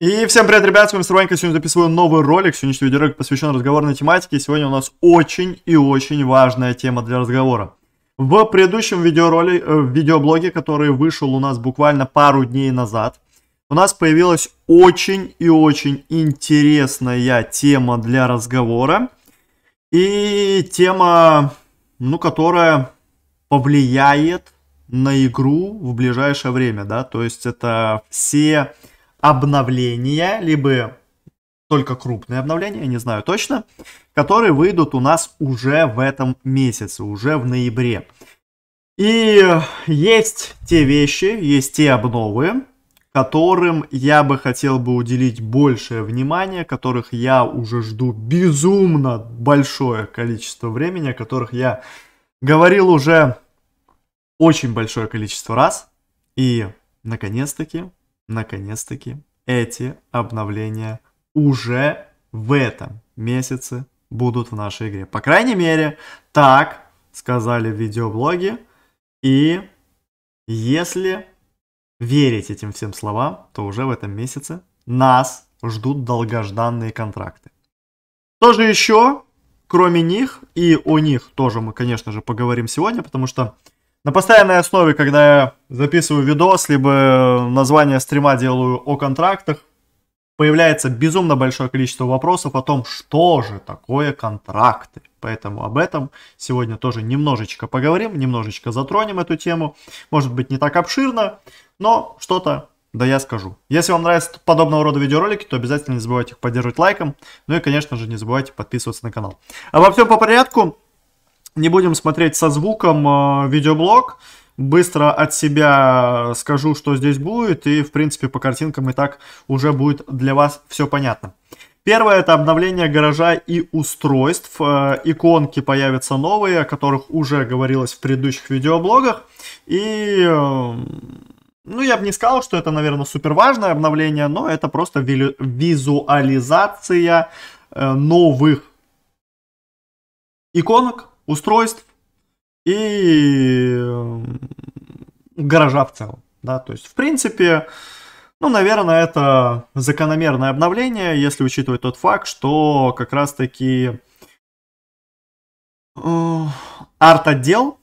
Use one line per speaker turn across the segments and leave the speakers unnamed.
И всем привет, ребят, с вами Срванька, сегодня записываю новый ролик, сегодняшний видеоролик посвящен разговорной тематике, сегодня у нас очень и очень важная тема для разговора. В предыдущем видеороле, э, в видеоблоге, который вышел у нас буквально пару дней назад, у нас появилась очень и очень интересная тема для разговора, и тема, ну, которая повлияет на игру в ближайшее время, да, то есть это все обновления, либо только крупные обновления, я не знаю точно, которые выйдут у нас уже в этом месяце, уже в ноябре. И есть те вещи, есть те обновы, которым я бы хотел бы уделить большее внимание, которых я уже жду безумно большое количество времени, о которых я говорил уже очень большое количество раз. И, наконец-таки, наконец-таки эти обновления уже в этом месяце будут в нашей игре. По крайней мере, так сказали в видеоблоге. И если верить этим всем словам, то уже в этом месяце нас ждут долгожданные контракты. Что же еще, кроме них, и о них тоже мы, конечно же, поговорим сегодня, потому что на постоянной основе, когда я записываю видос, либо э, название стрима делаю о контрактах, появляется безумно большое количество вопросов о том, что же такое контракты. Поэтому об этом сегодня тоже немножечко поговорим, немножечко затронем эту тему. Может быть не так обширно, но что-то да я скажу. Если вам нравятся подобного рода видеоролики, то обязательно не забывайте их поддерживать лайком. Ну и, конечно же, не забывайте подписываться на канал. Обо всем по порядку. Не будем смотреть со звуком э, видеоблог. Быстро от себя скажу, что здесь будет, и в принципе по картинкам и так уже будет для вас все понятно. Первое это обновление гаража и устройств. Э, иконки появятся новые, о которых уже говорилось в предыдущих видеоблогах. И, э, ну, я бы не сказал, что это, наверное, супер важное обновление, но это просто визуализация э, новых иконок, устройств и гаража в целом. Да? То есть, в принципе, ну, наверное, это закономерное обновление, если учитывать тот факт, что как раз-таки э, арт-отдел,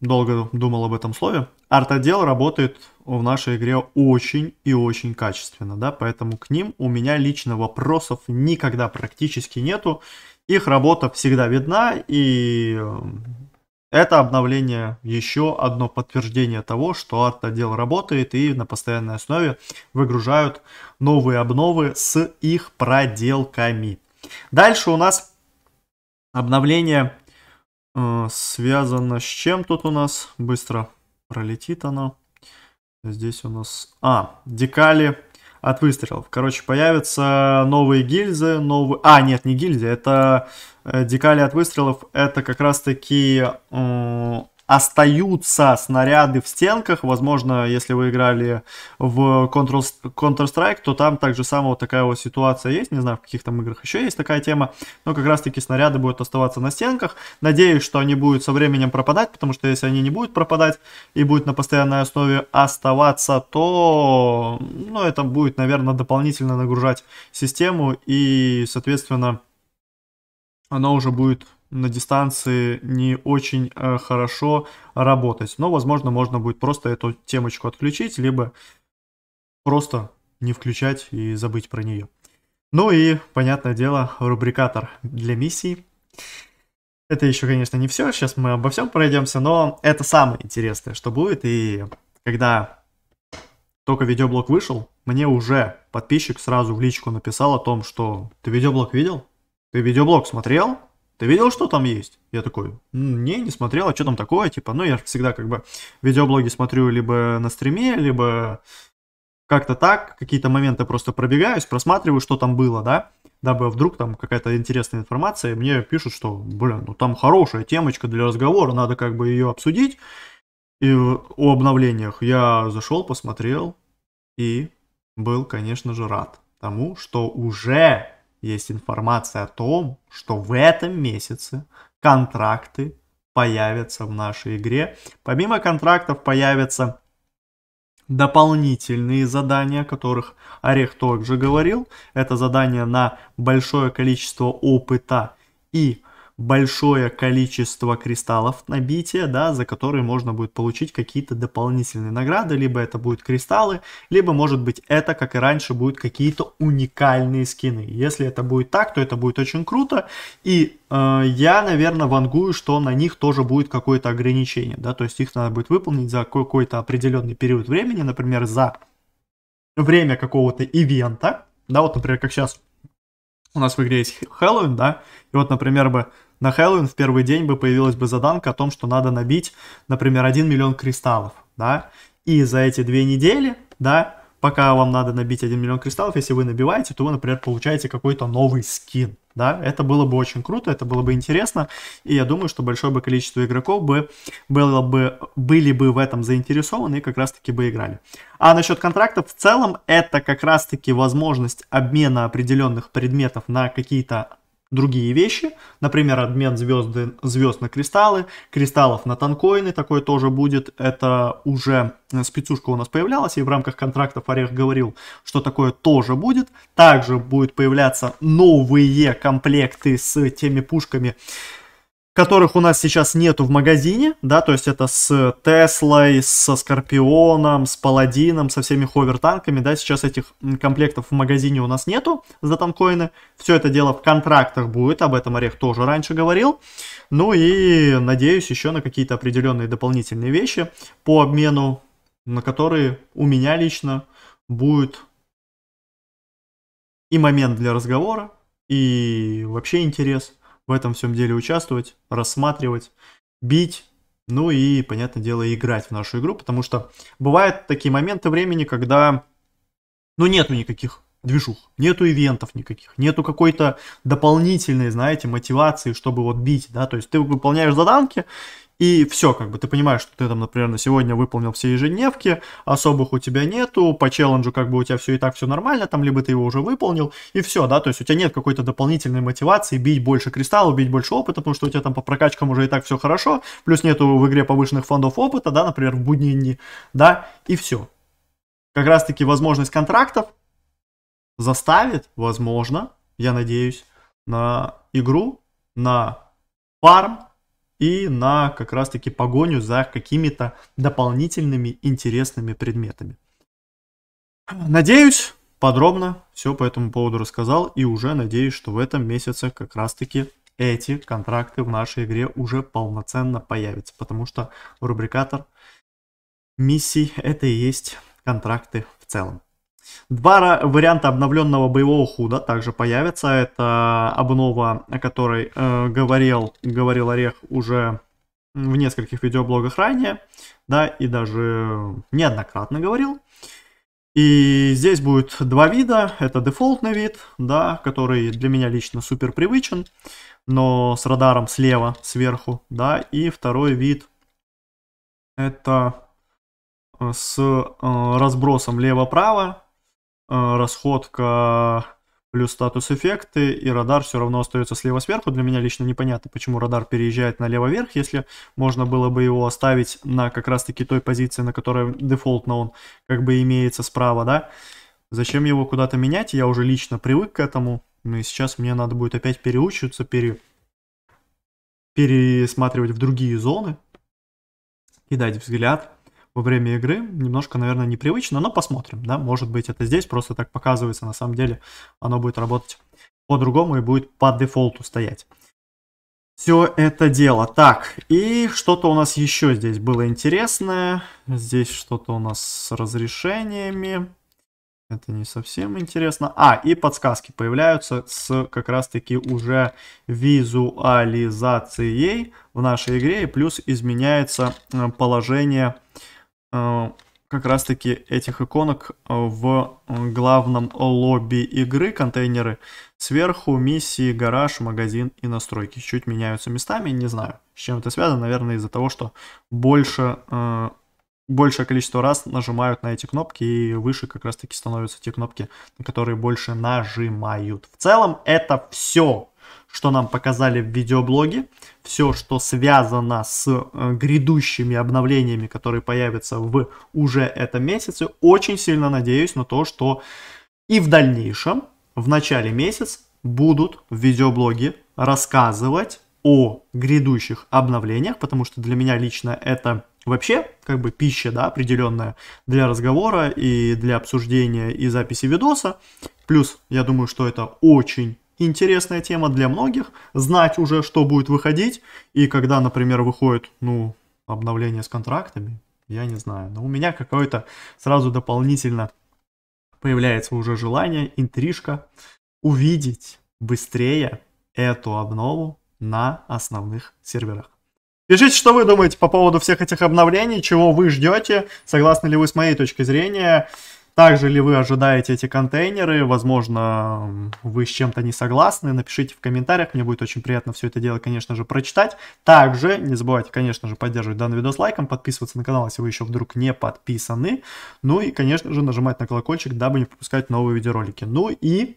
долго думал об этом слове, арт-отдел работает в нашей игре очень и очень качественно, да, поэтому к ним у меня лично вопросов никогда практически нету. Их работа всегда видна, и это обновление еще одно подтверждение того, что арт-отдел работает и на постоянной основе выгружают новые обновы с их проделками. Дальше у нас обновление э, связано с чем тут у нас? Быстро пролетит оно. Здесь у нас... А, декали от выстрелов. Короче, появятся новые гильзы, новые... А, нет, не гильзы, это э, декали от выстрелов, это как раз-таки остаются снаряды в стенках. Возможно, если вы играли в Counter-Strike, то там также самая вот такая вот ситуация есть. Не знаю, в каких там играх еще есть такая тема. Но как раз-таки снаряды будут оставаться на стенках. Надеюсь, что они будут со временем пропадать, потому что если они не будут пропадать и будут на постоянной основе оставаться, то ну, это будет, наверное, дополнительно нагружать систему и, соответственно, она уже будет на дистанции не очень э, хорошо работать. Но, возможно, можно будет просто эту темочку отключить, либо просто не включать и забыть про нее. Ну и, понятное дело, рубрикатор для миссий. Это еще, конечно, не все, сейчас мы обо всем пройдемся, но это самое интересное, что будет. И когда только видеоблог вышел, мне уже подписчик сразу в личку написал о том, что ты видеоблог видел? Ты видеоблог смотрел? ты видел, что там есть? Я такой, не, не смотрел, а что там такое, типа, ну, я всегда как бы видеоблоги смотрю либо на стриме, либо как-то так, какие-то моменты просто пробегаюсь, просматриваю, что там было, да, дабы вдруг там какая-то интересная информация, и мне пишут, что, блин, ну там хорошая темочка для разговора, надо как бы ее обсудить, и о обновлениях я зашел, посмотрел, и был, конечно же, рад тому, что уже есть информация о том, что в этом месяце контракты появятся в нашей игре. Помимо контрактов появятся дополнительные задания, о которых Орех также говорил. Это задание на большое количество опыта и большое количество кристаллов набития, да, за которые можно будет получить какие-то дополнительные награды, либо это будут кристаллы, либо может быть это, как и раньше, будут какие-то уникальные скины. Если это будет так, то это будет очень круто, и э, я, наверное, вангую, что на них тоже будет какое-то ограничение, да, то есть их надо будет выполнить за какой-то определенный период времени, например, за время какого-то ивента, да, вот, например, как сейчас у нас в игре есть Хэллоуин, да, и вот, например, бы на Хэллоуин в первый день бы появилась бы заданка о том, что надо набить, например, 1 миллион кристаллов, да, и за эти две недели, да, пока вам надо набить 1 миллион кристаллов, если вы набиваете, то вы, например, получаете какой-то новый скин, да, это было бы очень круто, это было бы интересно, и я думаю, что большое бы количество игроков бы было бы, были бы в этом заинтересованы и как раз-таки бы играли. А насчет контрактов, в целом это как раз-таки возможность обмена определенных предметов на какие-то другие вещи, например, обмен звезды, звезд на кристаллы, кристаллов на танкоины, такое тоже будет, это уже э, спецушка у нас появлялась, и в рамках контрактов Орех говорил, что такое тоже будет, также будут появляться новые комплекты с теми пушками, которых у нас сейчас нету в магазине, да, то есть это с Теслой, со Скорпионом, с Паладином, со всеми ховер-танками, да, сейчас этих комплектов в магазине у нас нету за танкоины, все это дело в контрактах будет, об этом Орех тоже раньше говорил, ну и надеюсь еще на какие-то определенные дополнительные вещи по обмену, на которые у меня лично будет и момент для разговора, и вообще интерес – в этом всем деле участвовать, рассматривать, бить, ну и, понятное дело, играть в нашу игру, потому что бывают такие моменты времени, когда, ну, нету никаких движух, нету ивентов никаких, нету какой-то дополнительной, знаете, мотивации, чтобы вот бить, да, то есть ты выполняешь заданки, и все, как бы ты понимаешь, что ты там, например, на сегодня выполнил все ежедневки, особых у тебя нету, по челленджу как бы у тебя все и так все нормально, там либо ты его уже выполнил, и все, да, то есть у тебя нет какой-то дополнительной мотивации бить больше кристаллов, бить больше опыта, потому что у тебя там по прокачкам уже и так все хорошо, плюс нету в игре повышенных фондов опыта, да, например, в будние дни, да, и все. Как раз-таки возможность контрактов заставит, возможно, я надеюсь, на игру, на фарм, и на как раз-таки погоню за какими-то дополнительными интересными предметами. Надеюсь, подробно все по этому поводу рассказал и уже надеюсь, что в этом месяце как раз-таки эти контракты в нашей игре уже полноценно появятся, потому что рубрикатор миссий это и есть контракты в целом. Два варианта обновленного боевого худа также появятся. Это обнова, о которой э, говорил, говорил Орех уже в нескольких видеоблогах ранее, да, и даже неоднократно говорил. И здесь будет два вида. Это дефолтный вид, да, который для меня лично супер привычен, но с радаром слева, сверху, да, и второй вид это э, с э, разбросом лево-право, Э, расходка плюс статус эффекты, и радар все равно остается слева сверху. Для меня лично непонятно, почему радар переезжает налево вверх, если можно было бы его оставить на как раз-таки той позиции, на которой дефолтно он как бы имеется справа, да. Зачем его куда-то менять? Я уже лично привык к этому. Ну и сейчас мне надо будет опять переучиваться, пере... пересматривать в другие зоны, и дать взгляд во время игры. Немножко, наверное, непривычно, но посмотрим, да, может быть это здесь просто так показывается, на самом деле оно будет работать по-другому и будет по дефолту стоять. Все это дело. Так, и что-то у нас еще здесь было интересное. Здесь что-то у нас с разрешениями. Это не совсем интересно. А, и подсказки появляются с как раз-таки уже визуализацией в нашей игре. И плюс изменяется э, положение Э, как раз таки этих иконок э, в э, главном лобби игры, контейнеры. Сверху миссии, гараж, магазин и настройки. Чуть меняются местами, не знаю, с чем это связано. Наверное, из-за того, что больше, большее количество раз нажимают на эти кнопки и выше как раз таки становятся те кнопки, на которые больше нажимают. В целом это все что нам показали в видеоблоге, все, что связано с э, грядущими обновлениями, которые появятся в уже этом месяце. Очень сильно надеюсь на то, что и в дальнейшем, в начале месяца, будут в видеоблоге рассказывать о грядущих обновлениях, потому что для меня лично это вообще как бы пища, да, определенная для разговора и для обсуждения и записи видоса. Плюс, я думаю, что это очень интересная тема для многих, знать уже, что будет выходить, и когда, например, выходит, ну, обновление с контрактами, я не знаю, но у меня какое-то сразу дополнительно появляется уже желание, интрижка увидеть быстрее эту обнову на основных серверах. Пишите, что вы думаете по поводу всех этих обновлений, чего вы ждете, согласны ли вы с моей точкой зрения. Также ли вы ожидаете эти контейнеры? Возможно, вы с чем-то не согласны. Напишите в комментариях, мне будет очень приятно все это дело, конечно же, прочитать. Также не забывайте, конечно же, поддерживать данный видос лайком, подписываться на канал, если вы еще вдруг не подписаны. Ну и, конечно же, нажимать на колокольчик, дабы не пропускать новые видеоролики. Ну и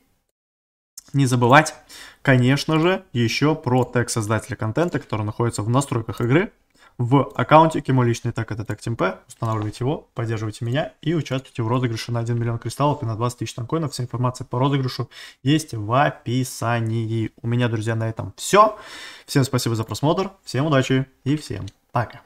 не забывать, конечно же, еще про тег создателя контента, который находится в настройках игры в аккаунте кему личный, так это так темп устанавливайте его, поддерживайте меня и участвуйте в розыгрыше на 1 миллион кристаллов и на 20 тысяч танкоинов. Вся информация по розыгрышу есть в описании. У меня, друзья, на этом все. Всем спасибо за просмотр, всем удачи и всем пока.